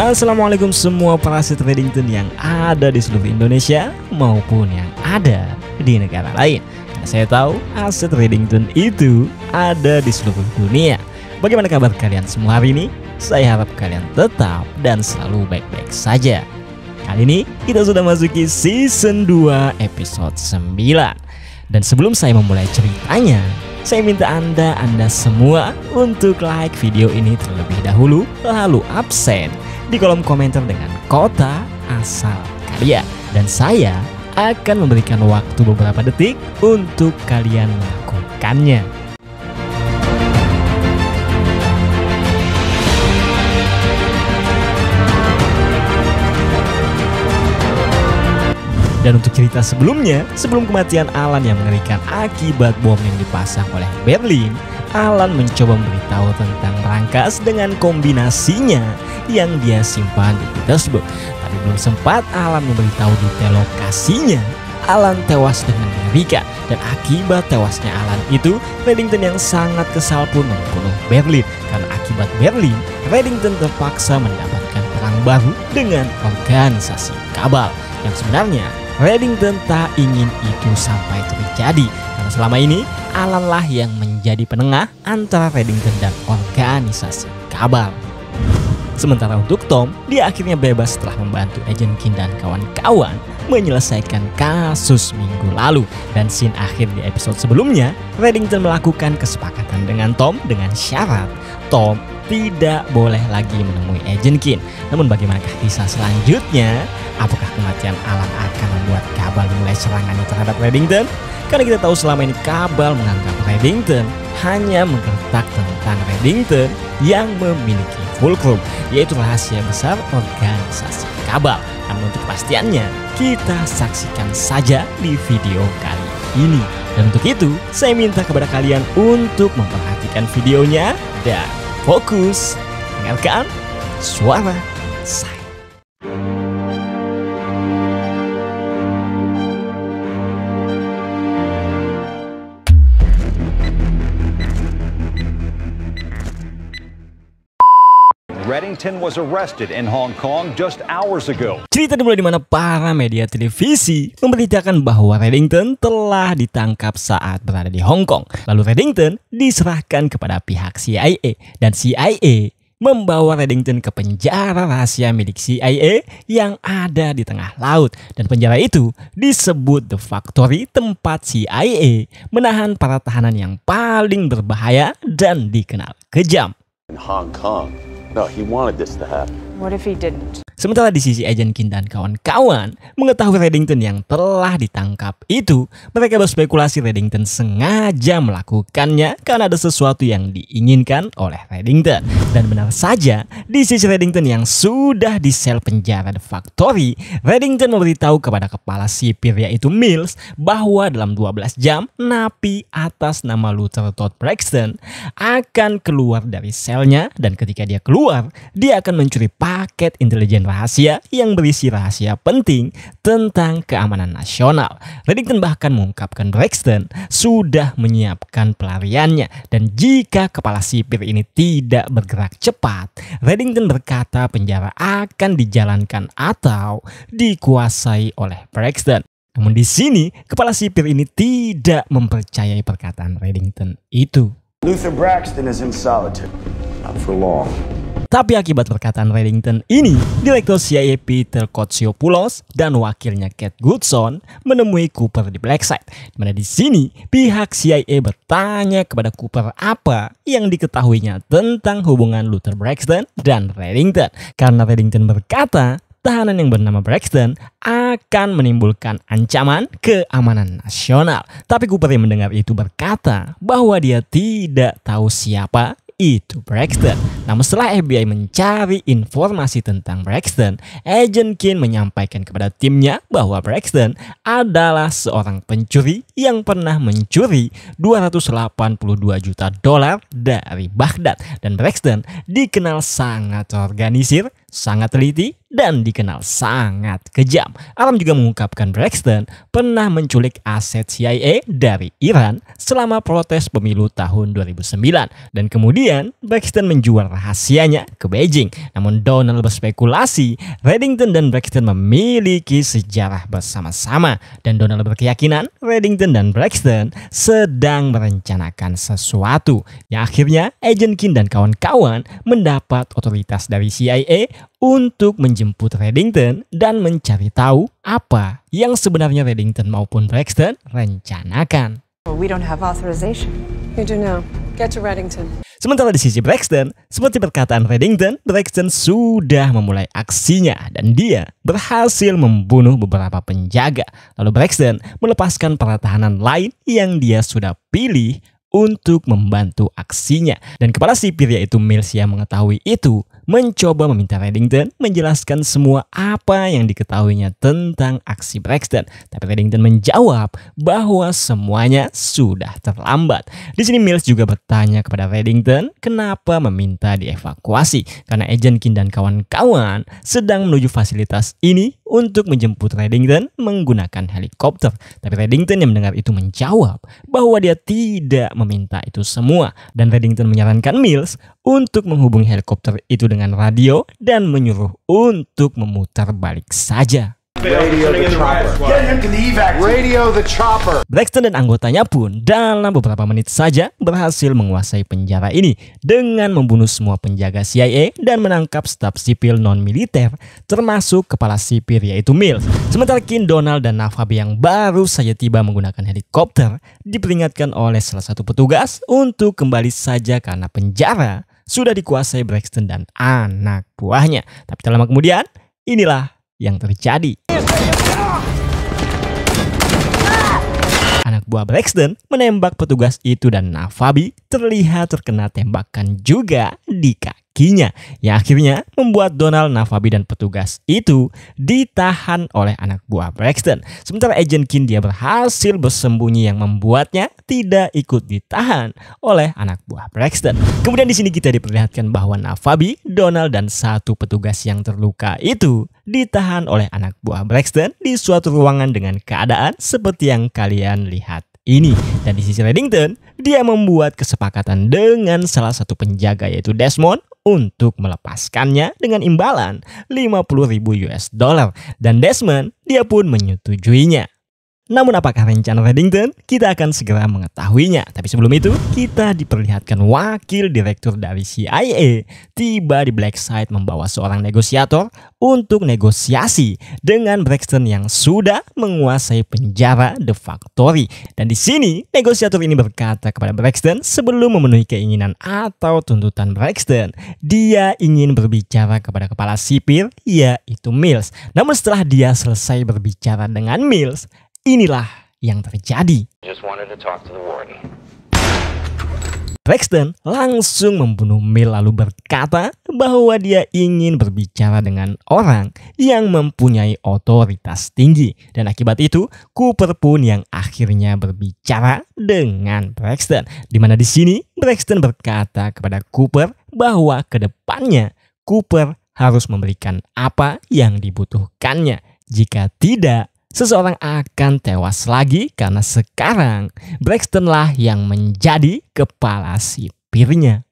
Assalamualaikum semua trading tune yang ada di seluruh Indonesia maupun yang ada di negara lain. Nah, saya tahu aset tune itu ada di seluruh dunia. Bagaimana kabar kalian semua hari ini? Saya harap kalian tetap dan selalu baik-baik saja. Kali ini kita sudah masuki season 2 episode 9. Dan sebelum saya memulai ceritanya, saya minta Anda, Anda semua untuk like video ini terlebih dahulu, lalu absen di kolom komentar dengan kota asal kalian. Dan saya akan memberikan waktu beberapa detik untuk kalian melakukannya. Dan untuk cerita sebelumnya, sebelum kematian Alan yang mengerikan akibat bom yang dipasang oleh Berlin, Alan mencoba memberitahu tentang rangkas dengan kombinasinya yang dia simpan di Petersburg. Tapi belum sempat Alan memberitahu detail lokasinya, Alan tewas dengan Amerika dan akibat tewasnya Alan itu, Reddington yang sangat kesal pun membunuh Berlin. Karena akibat Berlin, Reddington terpaksa mendapatkan perang baru dengan organisasi Kabal yang sebenarnya Reddington tak ingin itu sampai terjadi karena selama ini Alan lah yang menjadi penengah antara Reddington dan organisasi kabal. Sementara untuk Tom, dia akhirnya bebas setelah membantu Agent Kin dan kawan-kawan menyelesaikan kasus minggu lalu. Dan scene akhir di episode sebelumnya, Reddington melakukan kesepakatan dengan Tom dengan syarat Tom tidak boleh lagi menemui agent kin. Namun bagaimanakah kisah selanjutnya? Apakah kematian Alan akan membuat Kabal mulai serangannya terhadap Reddington? Karena kita tahu selama ini Kabal menganggap Reddington hanya menggertak tentang Reddington yang memiliki Fulcrum, yaitu rahasia besar organisasi Kabal. Namun untuk pastiannya, kita saksikan saja di video kali ini. Dan untuk itu, saya minta kepada kalian untuk memperhatikan videonya dan fokus dengarkan suara saya. Wellington was arrested in Hong Kong just hours ago. Cerita dimulai di mana para media televisi memberitakan bahwa Reddington telah ditangkap saat berada di Hong Kong. Lalu Reddington diserahkan kepada pihak CIA dan CIA membawa Reddington ke penjara rahasia milik CIA yang ada di tengah laut dan penjara itu disebut The Factory tempat CIA menahan para tahanan yang paling berbahaya dan dikenal kejam. In Hong Kong, No, he wanted this to happen. What if he didn't? Sementara di sisi Agent Kin dan kawan-kawan mengetahui Reddington yang telah ditangkap itu, mereka berspekulasi Reddington sengaja melakukannya karena ada sesuatu yang diinginkan oleh Reddington. Dan benar saja, di sisi Reddington yang sudah di sel penjara The Factory, Reddington memberitahu kepada kepala sipir yaitu Mills bahwa dalam 12 jam, napi atas nama Luther Todd Braxton akan keluar dari selnya dan ketika dia keluar, keluar, dia akan mencuri paket intelijen rahasia yang berisi rahasia penting tentang keamanan nasional. Reddington bahkan mengungkapkan Braxton sudah menyiapkan pelariannya dan jika kepala sipir ini tidak bergerak cepat, Reddington berkata penjara akan dijalankan atau dikuasai oleh Braxton. Namun di sini, kepala sipir ini tidak mempercayai perkataan Reddington itu. Luther Braxton is in solitude, not for long. Tapi akibat perkataan Reddington ini, Direktur CIA Peter Kotsiopoulos dan wakilnya Kate Goodson menemui Cooper di Blackside. Mana di sini pihak CIA bertanya kepada Cooper apa yang diketahuinya tentang hubungan Luther Braxton dan Reddington. Karena Reddington berkata tahanan yang bernama Braxton akan menimbulkan ancaman keamanan nasional. Tapi Cooper yang mendengar itu berkata bahwa dia tidak tahu siapa itu e Braxton. Namun setelah FBI mencari informasi tentang Braxton, Agent Kin menyampaikan kepada timnya bahwa Braxton adalah seorang pencuri yang pernah mencuri 282 juta dolar dari Baghdad dan Braxton dikenal sangat organisir, sangat teliti dan dikenal sangat kejam. Alam juga mengungkapkan Braxton pernah menculik aset CIA dari Iran selama protes pemilu tahun 2009 dan kemudian Braxton menjual rahasianya ke Beijing. Namun Donald berspekulasi Reddington dan Braxton memiliki sejarah bersama-sama dan Donald berkeyakinan Reddington dan Braxton sedang merencanakan sesuatu yang akhirnya Agent King dan kawan-kawan mendapat otoritas dari CIA untuk menjemput Reddington dan mencari tahu apa yang sebenarnya Reddington maupun Braxton rencanakan. We don't have authorization. You do now. Get to Reddington. Sementara di sisi Braxton, seperti perkataan Reddington, Braxton sudah memulai aksinya dan dia berhasil membunuh beberapa penjaga. Lalu Braxton melepaskan para tahanan lain yang dia sudah pilih untuk membantu aksinya. Dan kepala sipir yaitu Mills yang mengetahui itu mencoba meminta Reddington menjelaskan semua apa yang diketahuinya tentang aksi Braxton. Tapi Reddington menjawab bahwa semuanya sudah terlambat. Di sini Mills juga bertanya kepada Reddington kenapa meminta dievakuasi karena agen Kin dan kawan-kawan sedang menuju fasilitas ini untuk menjemput Reddington menggunakan helikopter. Tapi Reddington yang mendengar itu menjawab bahwa dia tidak meminta itu semua dan Reddington menyarankan Mills untuk menghubungi helikopter itu dengan radio dan menyuruh untuk memutar balik saja. Radio the Chopper. dan anggotanya pun dalam beberapa menit saja berhasil menguasai penjara ini dengan membunuh semua penjaga CIA dan menangkap staf sipil non-militer termasuk kepala sipir yaitu Mills. Sementara Kim Donald dan Navabi yang baru saja tiba menggunakan helikopter diperingatkan oleh salah satu petugas untuk kembali saja karena penjara sudah dikuasai Braxton dan anak buahnya. Tapi tak lama kemudian, inilah yang terjadi. Anak buah Braxton menembak petugas itu dan Nafabi terlihat terkena tembakan juga di kaki kakinya yang akhirnya membuat Donald, Navabi, dan petugas itu ditahan oleh anak buah Braxton. Sementara agent Kin dia berhasil bersembunyi yang membuatnya tidak ikut ditahan oleh anak buah Braxton. Kemudian di sini kita diperlihatkan bahwa Navabi, Donald, dan satu petugas yang terluka itu ditahan oleh anak buah Braxton di suatu ruangan dengan keadaan seperti yang kalian lihat ini. Dan di sisi Reddington, dia membuat kesepakatan dengan salah satu penjaga yaitu Desmond untuk melepaskannya dengan imbalan 50.000 US dollar dan Desmond dia pun menyetujuinya. Namun apakah rencana Reddington? Kita akan segera mengetahuinya. Tapi sebelum itu, kita diperlihatkan wakil direktur dari CIA tiba di Blackside membawa seorang negosiator untuk negosiasi dengan Braxton yang sudah menguasai penjara The Factory. Dan di sini, negosiator ini berkata kepada Braxton sebelum memenuhi keinginan atau tuntutan Braxton, dia ingin berbicara kepada kepala sipir, yaitu Mills. Namun setelah dia selesai berbicara dengan Mills, Inilah yang terjadi. Braxton langsung membunuh mil lalu berkata bahwa dia ingin berbicara dengan orang yang mempunyai otoritas tinggi. Dan akibat itu, Cooper pun yang akhirnya berbicara dengan Braxton. Dimana di sini Braxton berkata kepada Cooper bahwa kedepannya Cooper harus memberikan apa yang dibutuhkannya Jika tidak, seseorang akan tewas lagi karena sekarang Braxton lah yang menjadi kepala sipirnya.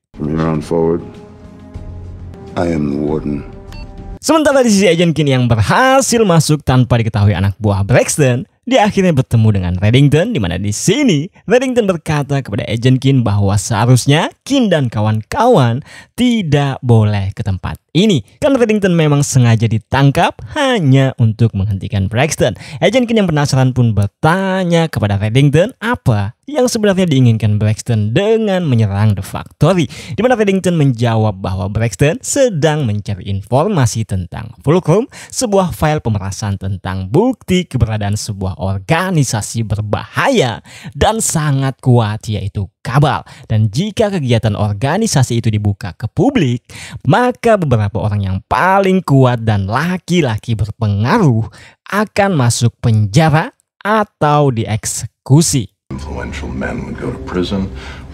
Sementara di sisi agen kini yang berhasil masuk tanpa diketahui anak buah Braxton, dia akhirnya bertemu dengan Reddington di mana di sini Reddington berkata kepada Agent Kin bahwa seharusnya Kin dan kawan-kawan tidak boleh ke tempat ini. Kan Reddington memang sengaja ditangkap hanya untuk menghentikan Braxton. Agent Kin yang penasaran pun bertanya kepada Reddington apa yang sebenarnya diinginkan Braxton dengan menyerang The Factory. Di mana Reddington menjawab bahwa Braxton sedang mencari informasi tentang Fulcrum, sebuah file pemerasan tentang bukti keberadaan sebuah organisasi berbahaya dan sangat kuat yaitu Kabal. Dan jika kegiatan organisasi itu dibuka ke publik, maka beberapa orang yang paling kuat dan laki-laki berpengaruh akan masuk penjara atau dieksekusi influential men would go to prison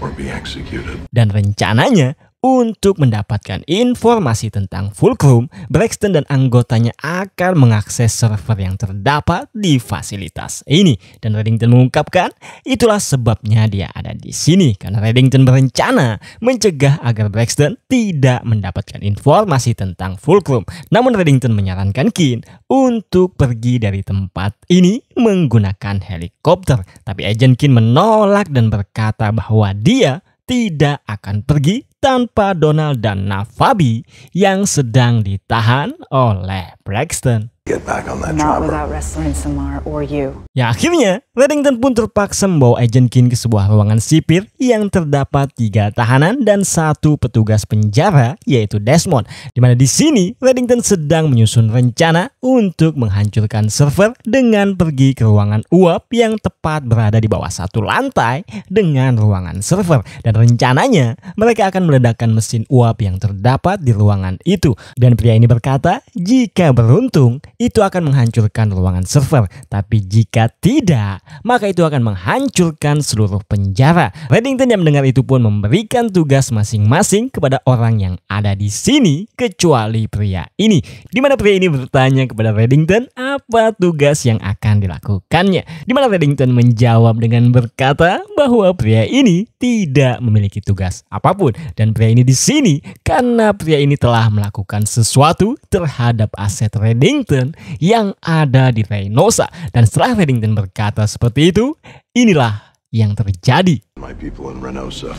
or be executed. Dan rencananya untuk mendapatkan informasi tentang Fulcrum, Braxton dan anggotanya akan mengakses server yang terdapat di fasilitas ini. Dan Reddington mengungkapkan, itulah sebabnya dia ada di sini. Karena Reddington berencana mencegah agar Braxton tidak mendapatkan informasi tentang Fulcrum. Namun Reddington menyarankan Kin untuk pergi dari tempat ini menggunakan helikopter. Tapi Agent Kin menolak dan berkata bahwa dia tidak akan pergi tanpa Donald dan Nafabi yang sedang ditahan oleh Braxton. Get back on that Not without wrestling Samar or you. Ya akhirnya, Reddington pun terpaksa membawa Agent Kin ke sebuah ruangan sipir yang terdapat tiga tahanan dan satu petugas penjara yaitu Desmond. Di mana di sini Reddington sedang menyusun rencana untuk menghancurkan server dengan pergi ke ruangan uap yang tepat berada di bawah satu lantai dengan ruangan server. Dan rencananya mereka akan meledakkan mesin uap yang terdapat di ruangan itu. Dan pria ini berkata, jika beruntung itu akan menghancurkan ruangan server. Tapi jika tidak, maka itu akan menghancurkan seluruh penjara. Reddington yang mendengar itu pun memberikan tugas masing-masing kepada orang yang ada di sini, kecuali pria ini. Di mana pria ini bertanya kepada Reddington apa tugas yang akan dilakukannya. Di mana Reddington menjawab dengan berkata bahwa pria ini tidak memiliki tugas apapun. Dan pria ini di sini karena pria ini telah melakukan sesuatu terhadap aset Reddington yang ada di Reynosa. Dan setelah Redington berkata seperti itu, inilah yang terjadi. My people in Reynosa.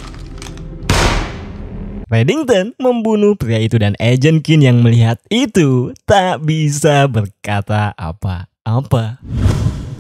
Reddington membunuh pria itu dan Agent Kin yang melihat itu tak bisa berkata apa-apa.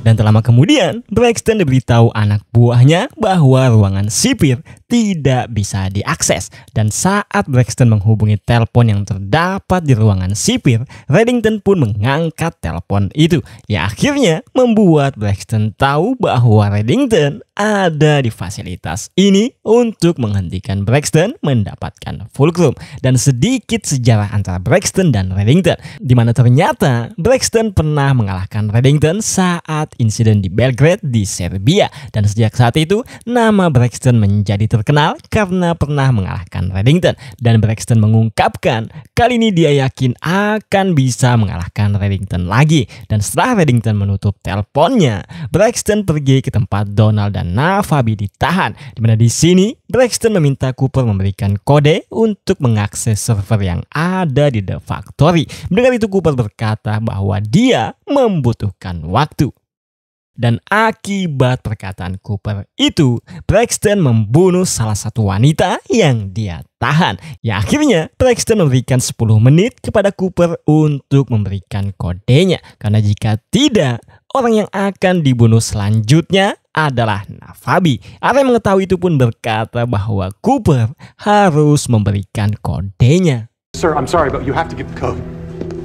Dan tak lama kemudian, Braxton diberitahu anak buahnya bahwa ruangan sipir tidak bisa diakses. Dan saat Braxton menghubungi telepon yang terdapat di ruangan sipir, Reddington pun mengangkat telepon itu. Ya akhirnya membuat Braxton tahu bahwa Reddington ada di fasilitas ini untuk menghentikan Braxton mendapatkan fulcrum. Dan sedikit sejarah antara Braxton dan Reddington, di mana ternyata Braxton pernah mengalahkan Reddington saat insiden di Belgrade di Serbia. Dan sejak saat itu, nama Braxton menjadi terkenal karena pernah mengalahkan Reddington dan Braxton mengungkapkan kali ini dia yakin akan bisa mengalahkan Reddington lagi dan setelah Reddington menutup teleponnya Braxton pergi ke tempat Donald dan Navabi ditahan di mana di sini Braxton meminta Cooper memberikan kode untuk mengakses server yang ada di The Factory. Mendengar itu Cooper berkata bahwa dia membutuhkan waktu. Dan akibat perkataan Cooper itu, Braxton membunuh salah satu wanita yang dia tahan. Ya akhirnya Braxton memberikan 10 menit kepada Cooper untuk memberikan kodenya. Karena jika tidak, orang yang akan dibunuh selanjutnya adalah Nafabi. Arya mengetahui itu pun berkata bahwa Cooper harus memberikan kodenya. Sir, I'm sorry, but you have to give the code.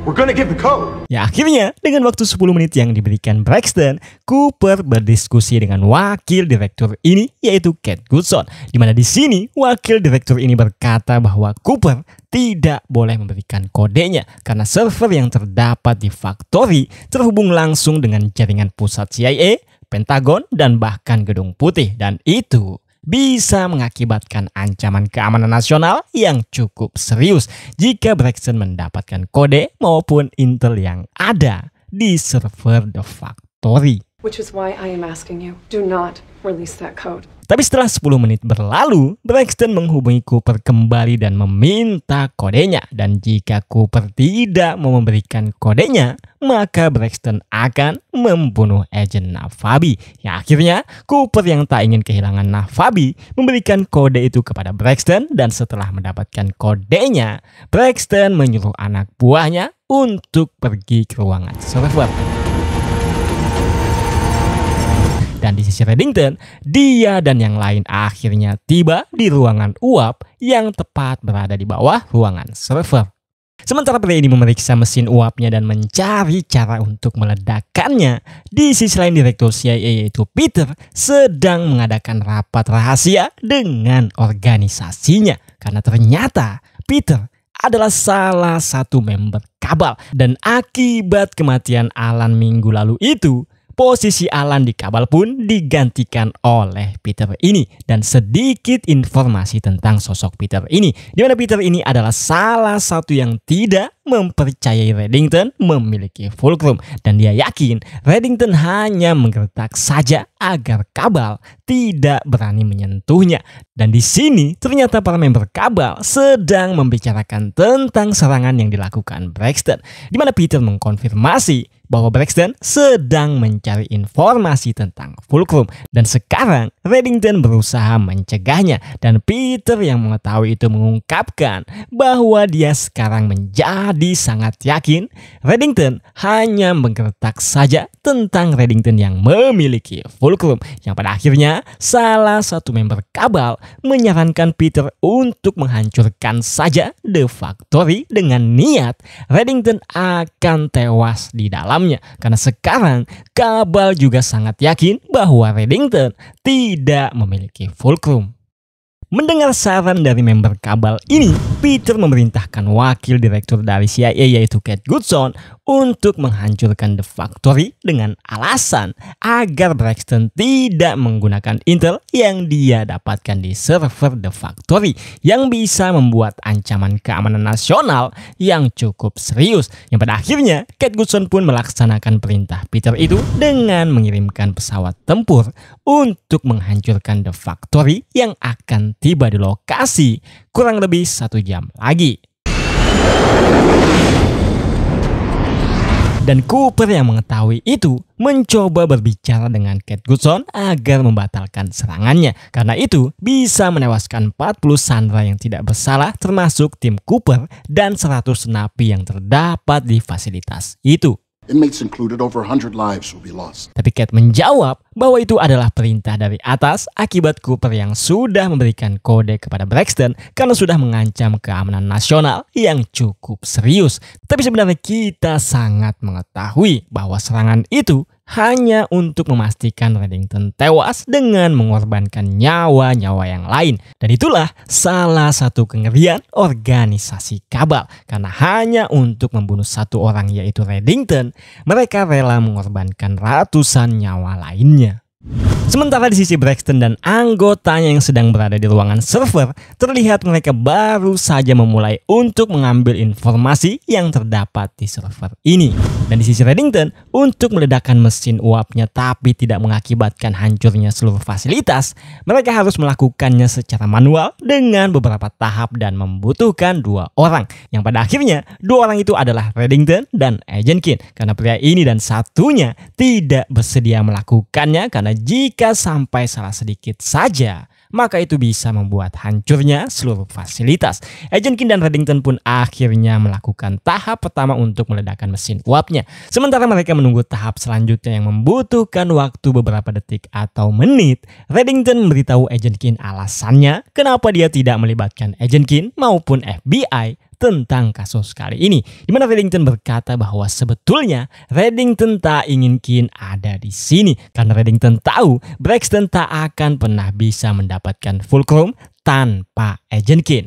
We're gonna give the code. Ya akhirnya, dengan waktu 10 menit yang diberikan Braxton, Cooper berdiskusi dengan wakil direktur ini yaitu Kate Goodson. Dimana di sini wakil direktur ini berkata bahwa Cooper tidak boleh memberikan kodenya karena server yang terdapat di factory terhubung langsung dengan jaringan pusat CIA, Pentagon, dan bahkan Gedung Putih. Dan itu bisa mengakibatkan ancaman keamanan nasional yang cukup serius jika Braxton mendapatkan kode maupun intel yang ada di server The Factory. Which is why I am asking you, do not release that code. Tapi setelah 10 menit berlalu, Braxton menghubungi Cooper kembali dan meminta kodenya. Dan jika Cooper tidak mau memberikan kodenya, maka Braxton akan membunuh agent Nafabi. Ya, akhirnya, Cooper yang tak ingin kehilangan Nafabi memberikan kode itu kepada Braxton dan setelah mendapatkan kodenya, Braxton menyuruh anak buahnya untuk pergi ke ruangan server. Dan di sisi Reddington, dia dan yang lain akhirnya tiba di ruangan uap yang tepat berada di bawah ruangan server. Sementara pria ini memeriksa mesin uapnya dan mencari cara untuk meledakkannya, Di sisi lain direktur CIA yaitu Peter sedang mengadakan rapat rahasia dengan organisasinya. Karena ternyata Peter adalah salah satu member kabal. Dan akibat kematian Alan minggu lalu itu, posisi Alan di Kabal pun digantikan oleh Peter ini. Dan sedikit informasi tentang sosok Peter ini. Di mana Peter ini adalah salah satu yang tidak mempercayai Reddington memiliki fulcrum. Dan dia yakin Reddington hanya menggertak saja agar Kabal tidak berani menyentuhnya. Dan di sini ternyata para member Kabal sedang membicarakan tentang serangan yang dilakukan Braxton. Di mana Peter mengkonfirmasi bahwa Braxton sedang mencari informasi tentang Fulcrum dan sekarang Reddington berusaha mencegahnya dan Peter yang mengetahui itu mengungkapkan bahwa dia sekarang menjadi sangat yakin Reddington hanya menggertak saja tentang Reddington yang memiliki Fulcrum yang pada akhirnya salah satu member kabal menyarankan Peter untuk menghancurkan saja The Factory dengan niat Reddington akan tewas di dalam karena sekarang Kabal juga sangat yakin bahwa Reddington tidak memiliki fulcrum. Mendengar saran dari member Kabal ini, Peter memerintahkan wakil direktur dari CIA yaitu Kate Goodson untuk menghancurkan The Factory dengan alasan agar Braxton tidak menggunakan intel yang dia dapatkan di server The Factory yang bisa membuat ancaman keamanan nasional yang cukup serius. Yang pada akhirnya Kate Goodson pun melaksanakan perintah Peter itu dengan mengirimkan pesawat tempur untuk menghancurkan The Factory yang akan tiba di lokasi kurang lebih satu jam lagi. Dan Cooper yang mengetahui itu mencoba berbicara dengan Kate Goodson agar membatalkan serangannya. Karena itu bisa menewaskan 40 Sandra yang tidak bersalah termasuk tim Cooper dan 100 napi yang terdapat di fasilitas itu. Tapi Kate menjawab bahwa itu adalah perintah dari atas akibat Cooper yang sudah memberikan kode kepada Braxton karena sudah mengancam keamanan nasional yang cukup serius. Tapi sebenarnya kita sangat mengetahui bahwa serangan itu hanya untuk memastikan Reddington tewas dengan mengorbankan nyawa-nyawa yang lain. Dan itulah salah satu kengerian organisasi kabal. Karena hanya untuk membunuh satu orang yaitu Reddington, mereka rela mengorbankan ratusan nyawa lainnya. Sementara di sisi Braxton dan anggotanya yang sedang berada di ruangan server, terlihat mereka baru saja memulai untuk mengambil informasi yang terdapat di server ini. Dan di sisi Reddington, untuk meledakkan mesin uapnya tapi tidak mengakibatkan hancurnya seluruh fasilitas, mereka harus melakukannya secara manual dengan beberapa tahap dan membutuhkan dua orang. Yang pada akhirnya, dua orang itu adalah Reddington dan Agent Kin, karena pria ini dan satunya tidak bersedia melakukannya karena karena jika sampai salah sedikit saja, maka itu bisa membuat hancurnya seluruh fasilitas. Ajenkin dan Reddington pun akhirnya melakukan tahap pertama untuk meledakkan mesin uapnya. Sementara mereka menunggu tahap selanjutnya yang membutuhkan waktu beberapa detik atau menit, Reddington memberitahu Ajenkin alasannya kenapa dia tidak melibatkan Ajenkin maupun FBI tentang kasus kali ini. Di mana Reddington berkata bahwa sebetulnya Reddington tak ingin Kin ada di sini karena Reddington tahu Braxton tak akan pernah bisa mendapatkan fulcrum tanpa agent Kin.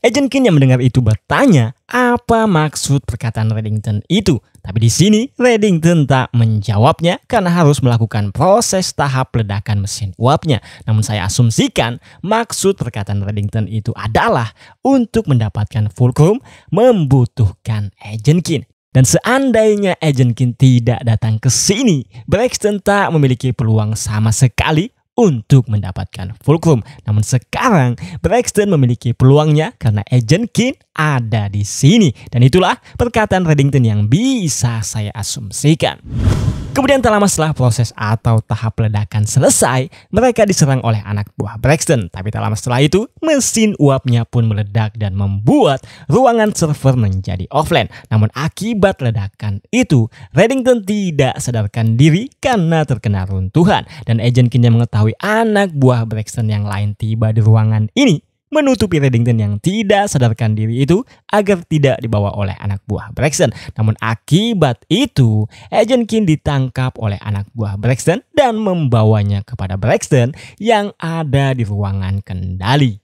Agent Kin yang mendengar itu bertanya apa maksud perkataan Reddington itu. Tapi di sini Reddington tak menjawabnya karena harus melakukan proses tahap ledakan mesin uapnya. Namun saya asumsikan maksud perkataan Reddington itu adalah untuk mendapatkan fulcrum membutuhkan Agent Kin. Dan seandainya Agent Kin tidak datang ke sini, Braxton tak memiliki peluang sama sekali untuk mendapatkan fulcrum. Namun sekarang Braxton memiliki peluangnya karena agent Kin ada di sini. Dan itulah perkataan Reddington yang bisa saya asumsikan. Kemudian tak lama setelah proses atau tahap ledakan selesai, mereka diserang oleh anak buah Braxton. Tapi tak lama setelah itu, mesin uapnya pun meledak dan membuat ruangan server menjadi offline. Namun akibat ledakan itu, Reddington tidak sadarkan diri karena terkena runtuhan. Dan Agent Kinnya mengetahui mengetahui anak buah Braxton yang lain tiba di ruangan ini, menutupi Reddington yang tidak sadarkan diri itu agar tidak dibawa oleh anak buah Braxton. Namun akibat itu, Agent Kim ditangkap oleh anak buah Braxton dan membawanya kepada Braxton yang ada di ruangan kendali.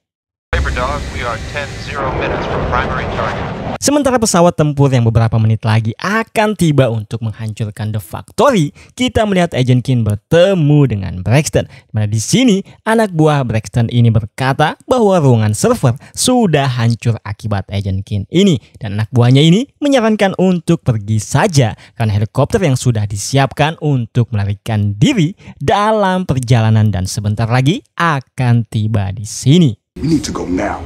Sementara pesawat tempur yang beberapa menit lagi akan tiba untuk menghancurkan The Factory, kita melihat Agent Kin bertemu dengan Braxton. Mana di sini anak buah Braxton ini berkata bahwa ruangan server sudah hancur akibat Agent Kin ini dan anak buahnya ini menyarankan untuk pergi saja karena helikopter yang sudah disiapkan untuk melarikan diri dalam perjalanan dan sebentar lagi akan tiba di sini. We need to go now.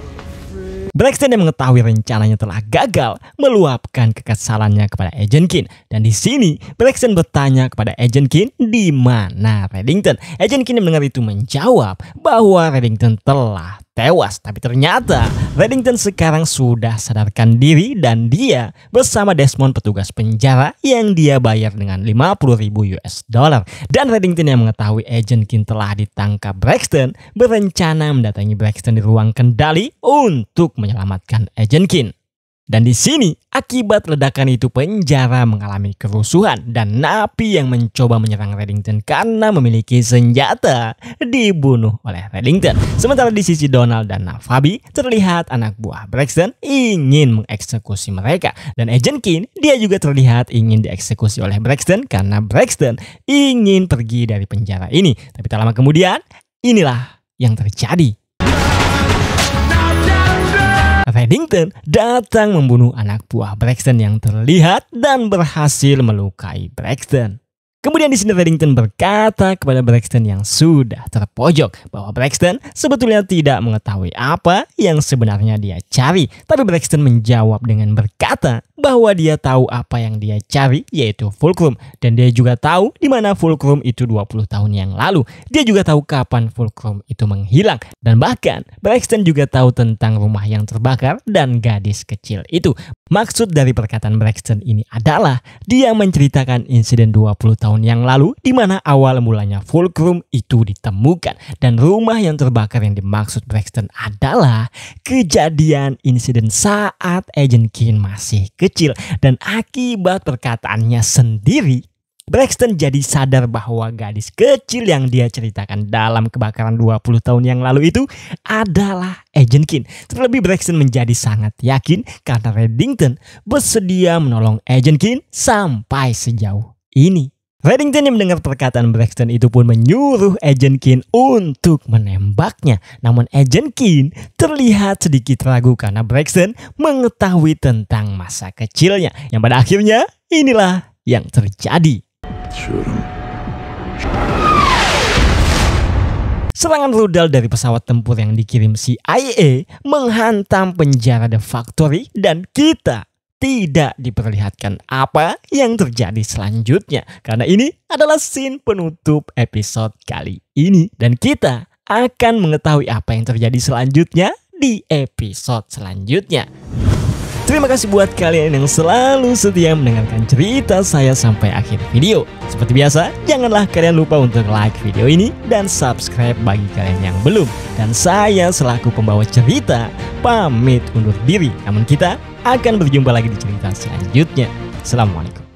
Blackstone yang mengetahui rencananya telah gagal meluapkan kekesalannya kepada Agent Kin dan di sini Blackstone bertanya kepada Agent Kin di mana Reddington. Agent Kin yang mendengar itu menjawab bahwa Reddington telah tewas. Tapi ternyata Reddington sekarang sudah sadarkan diri dan dia bersama Desmond petugas penjara yang dia bayar dengan 50 ribu US dollar. Dan Reddington yang mengetahui agent Kin telah ditangkap Braxton berencana mendatangi Braxton di ruang kendali untuk menyelamatkan agent Kin. Dan di sini, akibat ledakan itu penjara mengalami kerusuhan dan napi yang mencoba menyerang Reddington karena memiliki senjata dibunuh oleh Reddington. Sementara di sisi Donald dan Fabi terlihat anak buah Braxton ingin mengeksekusi mereka. Dan Agent Kin, dia juga terlihat ingin dieksekusi oleh Braxton karena Braxton ingin pergi dari penjara ini. Tapi tak lama kemudian, inilah yang terjadi. Reddington datang membunuh anak buah Braxton yang terlihat dan berhasil melukai Braxton. Kemudian di sini Reddington berkata kepada Braxton yang sudah terpojok bahwa Braxton sebetulnya tidak mengetahui apa yang sebenarnya dia cari. Tapi Braxton menjawab dengan berkata bahwa dia tahu apa yang dia cari yaitu Fulcrum. Dan dia juga tahu di mana Fulcrum itu 20 tahun yang lalu. Dia juga tahu kapan Fulcrum itu menghilang. Dan bahkan Braxton juga tahu tentang rumah yang terbakar dan gadis kecil itu. Maksud dari perkataan Braxton ini adalah dia menceritakan insiden 20 tahun tahun yang lalu di mana awal mulanya fulcrum itu ditemukan dan rumah yang terbakar yang dimaksud Braxton adalah kejadian insiden saat Agent Kin masih kecil dan akibat perkataannya sendiri Braxton jadi sadar bahwa gadis kecil yang dia ceritakan dalam kebakaran 20 tahun yang lalu itu adalah Agent Kin. Terlebih Braxton menjadi sangat yakin karena Reddington bersedia menolong Agent Kin sampai sejauh ini. Reddington yang mendengar perkataan Braxton itu pun menyuruh Agent Keen untuk menembaknya. Namun Agent Keen terlihat sedikit ragu karena Braxton mengetahui tentang masa kecilnya. Yang pada akhirnya inilah yang terjadi. Serangan rudal dari pesawat tempur yang dikirim CIA menghantam penjara The Factory dan kita tidak diperlihatkan apa yang terjadi selanjutnya. Karena ini adalah scene penutup episode kali ini. Dan kita akan mengetahui apa yang terjadi selanjutnya di episode selanjutnya. Terima kasih buat kalian yang selalu setia mendengarkan cerita saya sampai akhir video. Seperti biasa, janganlah kalian lupa untuk like video ini dan subscribe bagi kalian yang belum. Dan saya selaku pembawa cerita, pamit undur diri. Namun kita akan berjumpa lagi di cerita selanjutnya. Assalamualaikum.